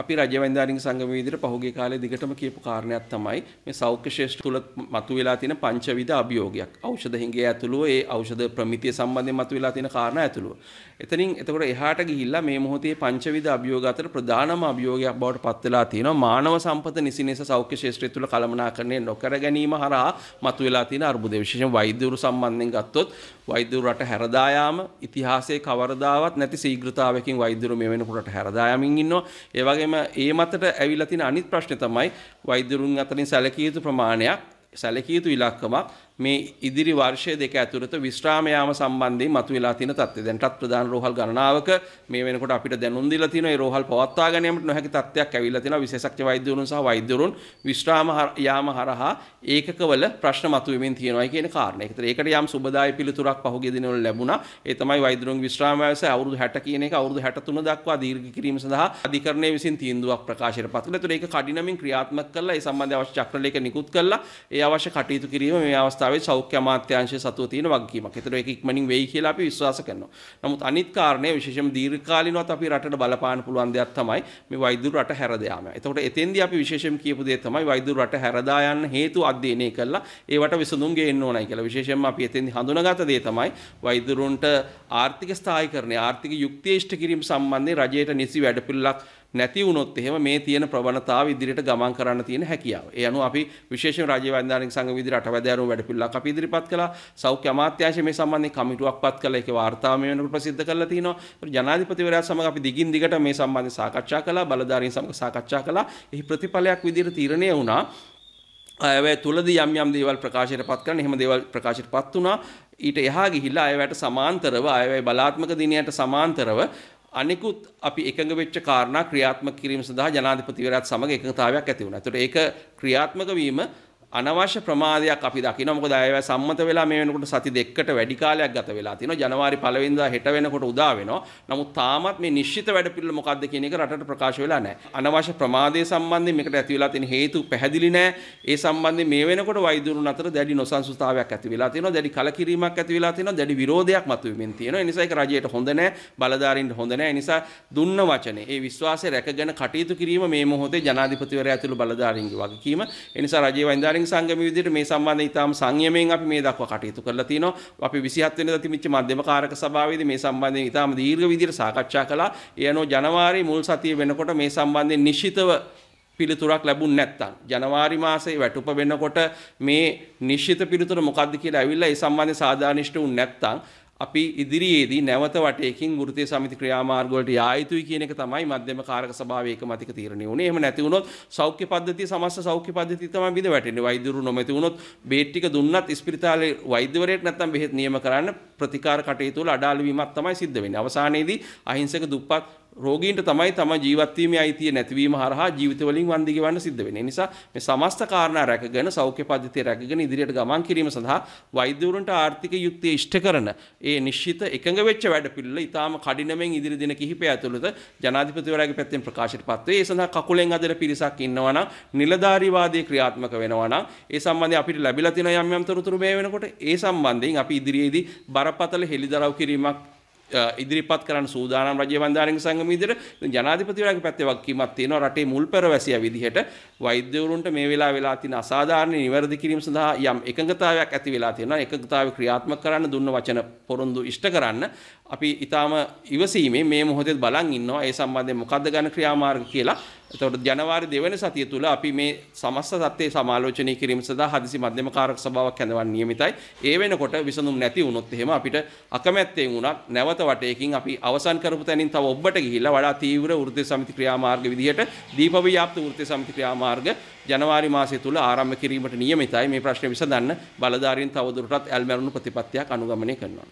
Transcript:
අපි රජ වන්දාරින් සංගම විදිහට පහුගිය කාලේ දිගටම කියපු කාරණයක් තමයි මේ සෞඛ්‍ය ශේෂ්ඨ තුල මතුවලා තියෙන පංචවිධ අභියෝගයක්. ඖෂධ හිඟය ඇතුළුව ඒ ඖෂධ ප්‍රමිතිය සම්බන්ධයෙන් මතුවලා තියෙන කාරණා ඇතුළුව. එතනින් එතකොට එහාට ගිහිල්ලා මේ මොහොතේ පංචවිධ අභියෝග අතර ප්‍රධානම අභියෝගයක් බවට පත් වෙලා තියෙනවා මානව සම්පත නිසිනිස සෞඛ්‍ය ශේෂ්ත්‍රය තුල කළමනාකරණය නොකර ගැනීම හරහා මතුවලා තියෙන අර්බුද විශේෂයෙන් වෛද්‍යවරු සම්බන්ධයෙන් ගත්තොත් වෛද්‍යවරු රට හැරදා යාම ඉතිහාසයේ කවරදාවත් නැති ශීඝ්‍රතාවයකින් වෛද්‍යවරු මේ වෙනකොට රට හැරදා යමින් ඉන්නවා. ඒ වගේම ඒ මතට ඇවිල්ලා තියෙන අනිත් ප්‍රශ්නේ තමයි වෛද්‍යවරුන් අතරින් සැලකිය යුතු ප්‍රමාණයක් සැලකිය යුතු ඉලක්කමක් මේ ඉදිරි වර්ෂය දෙක ඇතුළත විශ්‍රාම යාම සම්බන්ධයෙන් මතුවලා තියෙන තත්ත්වය. දැන්ටත් ප්‍රධාන රෝහල් ගණනාවක මේ වෙනකොට අපිට දැනුම් දීලා තියෙනවා මේ රෝහල් පවත්වා ගැනීමට නොහැකි තත්ත්වයක් ඇවිල්ලා තියෙනවා. විශේෂඥ වෛද්‍යවරුන් සහ වෛද්‍යවරුන් විශ්‍රාම යාම හරහා ඒකකවල ප්‍රශ්න මතුවෙමින් තියෙනවායි කියන කාරණය. ඒකට ඒකට යම් සුබදායි පිළිතුරක් පහුගිය දිනවල ලැබුණා. ඒ තමයි වෛද්‍යවරුන් විශ්‍රාම වයස අවුරුදු 60 කියන එක අවුරුදු 63 දක්වා දීර්ඝ කිරීම සඳහා අධිකරණය විසින් තීන්දුවක් ප්‍රකාශයට පත් කළා. ඒතර ඒක කඩිනමින් ක්‍රියාත්මක කරලා ඒ සම්බන්ධ අවශ්‍ය චක්‍රලේඛ නිකුත් කළා. ඒ අවශ්‍ය කටයුතු කිරීම මේ අවස්ථාව ලංකාවේ සෞඛ්‍ය අමාත්‍යාංශය සතුව තියෙන වගකීමක්. ඒතර ඒක ඉක්මනින් වෙයි කියලා අපි විශ්වාස කරනවා. නමුත් අනිත් කාරණේ විශේෂම දීර්ඝකාලීනවත් අපි රටට බලපාන පුළුවන් දෙයක් තමයි මේ වෛද්‍යුර රට හැරදෑම. එතකොට එතෙන්දී අපි විශේෂම කියපු දේ තමයි වෛද්‍යුර රට හැරදා යන්න හේතු අධ්‍යයනය කළා. ඒවට විසඳුම් ගේන්න ඕනයි කියලා. විශේෂයෙන්ම අපි එතෙන්දී හඳුනාගත දේ තමයි වෛද්‍යුරුන්ට ආර්ථික ස්ථායීකරණය, ආර්ථික යුක්තිේෂ්ඨ කිරීම සම්බන්ධයෙන් රජයට නිසි වැඩපිළිවෙලක් නැති වුණොත් එහෙම මේ තියෙන ප්‍රබණතාව ඉදිරියට ගමන් කරන්න තියෙන හැකියාව. ඒ අනුව අපි විශේෂයෙන් රාජ්‍ය වන්දානික සංඝ විදිහට අටවැදෑරුම් වැඩපිළිවෙලක් අපි ඉදිරිපත් කළා. සෞඛ්‍ය අමාත්‍යාංශය මේ සම්බන්ධයෙන් කමිටුවක් පත් කළා. ඒකේ වාර්තාව මේ වෙනකොට ප්‍රසිද්ධ කරලා තිනවා. ජනාධිපතිවරයා සමග අපි දිගින් දිගට මේ සම්බන්ධයෙන් සාකච්ඡා කළා. බලධාරීන් සමග සාකච්ඡා කළා. එහි ප්‍රතිඵලයක් විදිහට තීරණය වුණා. අයවැය තුලදී යම් යම් දේවල් ප්‍රකාශයට පත් කරන එහෙම දේවල් ප්‍රකාශයට පත් වුණා ඊට එහා ගිහිල්ලා අයවැයට සමාන්තරව අයවැය බලාත්මක දිනයට සමාන්තරව අනිකුත් අපි එකඟ වෙච්ච කාරණා ක්‍රියාත්මක කිරීම සඳහා ජනාධිපතිවරයාත් සමග එකඟතාවයක් ඇති වුණා. ඒතකොට ඒක ක්‍රියාත්මක වීම අනවශ්‍ය ප්‍රමාදයක් අපි දකිනවා මොකද අයවැය සම්මත වෙලා මේ වෙනකොට සති දෙකකට වැඩි කාලයක් ගත වෙලා තිනවා ජනවාරි 1 වෙනිදා හෙට වෙනකොට උදා වෙනවා නමුත් තාමත් මේ නිශ්චිත වැඩ පිළිවෙල මොකක්ද කියන එක රටට ප්‍රකාශ වෙලා නැහැ අනවශ්‍ය ප්‍රමාදයේ සම්බන්ධයෙන් මේකට ඇති වෙලා තියෙන හේතු පැහැදිලි නැහැ ඒ සම්බන්ධයෙන් මේ වෙනකොට වෛද්‍යවරුන් අතර දැඩි නොසන්සුතාවයක් ඇති වෙලා තියෙනවා දැඩි කලකිරීමක් ඇති වෙලා තියෙනවා දැඩි විරෝධයක් මතුවෙමින් තියෙනවා ඒ නිසා ඒක රජයට හොඳ නැහැ බලධාරීන්ට හොඳ නැහැ ඒ නිසා දුන්න වචනේ ඒ විශ්වාසය රැකගෙන කටයුතු කිරීම මේ මොහොතේ ජනාධිපතිවරයා ඇතුළු බලධාරීන්ගේ වගකීම ඒ නිසා රජයේ වෛද්‍යවරුන් ශාරින් සංගම විදිහට මේ සම්බන්ධ ඉතාම සංයමයෙන් අපි මේ දක්වා කටයුතු කරලා තිනවා. අපි 27 වෙනිදා තිබිච්ච මධ්‍යම කාරක සභාවේදී මේ සම්බන්ධයෙන් ඉතාම දීර්ඝ විදිහට සාකච්ඡා කළා. ඒ අනුව ජනවාරි මුල් සතිය වෙනකොට මේ සම්බන්ධයෙන් නිශ්චිතව පිළිතුරක් ලැබුණ නැත්නම් ජනවාරි මාසයේ වැටුප වෙනකොට මේ නිශ්චිත පිළිතුර මොකද්ද කියලා ඇවිල්ලා ඒ සම්බන්ධයෙන් සාධාරණිෂ්ට වුණ නැත්නම් අපි ඉදිරියේදී නැවත වටයකින් වෘත්තීය සමිති ක්‍රියාමාර්ග වලට යා යුතුයි කියන එක තමයි මධ්‍යම කාරක සභාවේ ඒකමතික තීරණය වුණේ. එහෙම නැති වුණොත් සෞඛ්‍ය පද්ධතිය සමස්ත සෞඛ්‍ය පද්ධතිය තමයි බිඳ වැටෙන්නේ. වෛද්‍යවරු නොමැති වුණොත් බේත් ටික දුන්නත් ඉස්පිරිතාලේ වෛද්‍යවරයෙක් නැත්තම් බෙහෙත් නියම කරන්න ප්‍රතිකාර කටයුතු වල අඩාල වීමක් තමයි සිද්ධ වෙන්නේ. අවසානයේදී අහිංසක දුප්පත් රෝගීන්ට තමයි තම ජීවත්වීමේ අයිතිය නැතිවීම හරහා ජීවිතවලින් වන්දි ගෙවන්න සිද්ධ වෙන්නේ. නිසා මේ සමස්ත කාරණා රැකගෙන සෞඛ්‍ය පද්ධතිය රැකගෙන ඉදිරියට ගමන් කිරීම සඳහා වෛද්‍යවරුන්ට ආර්ථික යුක්තිය ඉෂ්ට කරන ඒ නිශ්චිත එකඟ වෙච්ච වැඩපිළිවෙල ඊටාම කඩිනමෙන් ඉදිරි දින කිහිපය ඇතුළත ජනාධිපතිවරයාගේ පැත්තෙන් ප්‍රකාශයට පත් වේ. ඒ සඳහා කකුලෙන් අදන පිරිසක් ඉන්නවා නම් නිලධාරීවාදයේ ක්‍රියාත්මක වෙනවා නම් ඒ සම්බන්ධයෙන් අපිට ලැබිලා තියෙන යම් යම් තොරතුරු මේ වෙනකොට ඒ සම්බන්ධයෙන් අපි ඉදිරියේදී බරපතල හෙළිදරව් කිරීමක් ඉදිරිපත් කරන්න සූදානම් රජය බන්ධාරණ සංගම ඉදිරියට ජනාධිපතිවරයාගේ පැත්තේ වගකීමක් තියෙනවා රටේ මුල් පෙරවැසියා විදිහට වෛද්‍යවරුන්ට මේ වෙලාව වෙලා තියෙන අසාධාරණ නිවැරදි කිරීම සඳහා යම් එකඟතාවයක් ඇති වෙලා තියෙනවා එකඟතාවය ක්‍රියාත්මක කරන්න දුන්න වචන පොරොන්දු ඉෂ්ට කරන්න අපි ඊටාම ඉවසීමේ මේ මොහොතේ බලන් ඉන්නවා ඒ සම්බන්ධයෙන් මොකද්ද ගන්න ක්‍රියාමාර්ග කියලා. එතකොට ජනවාරි දෙවැනි සතිය තුල අපි මේ සමස්ත සත්‍යයේ සමාලෝචනය කිරීම සඳහා හදිසි මධ්‍යම කාරක සභාවක් හැඳවන්න නියමිතයි. ඒ වෙනකොට විසඳුම් නැති වුණොත් එහෙම අපිට අකමැත්තෙන් වුණත් නැවත වටේකින් අපි අවසන් කරපු තැනින් තව ඔබට ගිහිල්ලා වඩා තීව්‍ර වෘත්ති සමිති ක්‍රියාමාර්ග විදිහට දීපව්‍යාප්ත වෘත්ති සමිති ක්‍රියාමාර්ග ජනවාරි මාසය තුල ආරම්භ කිරීමට නියමිතයි. මේ ප්‍රශ්නේ විසඳන්න බලධාරීන් තවදුරටත් ඇල්මැරුණු ප්‍රතිපත්තියක් අනුගමනය කරනවා.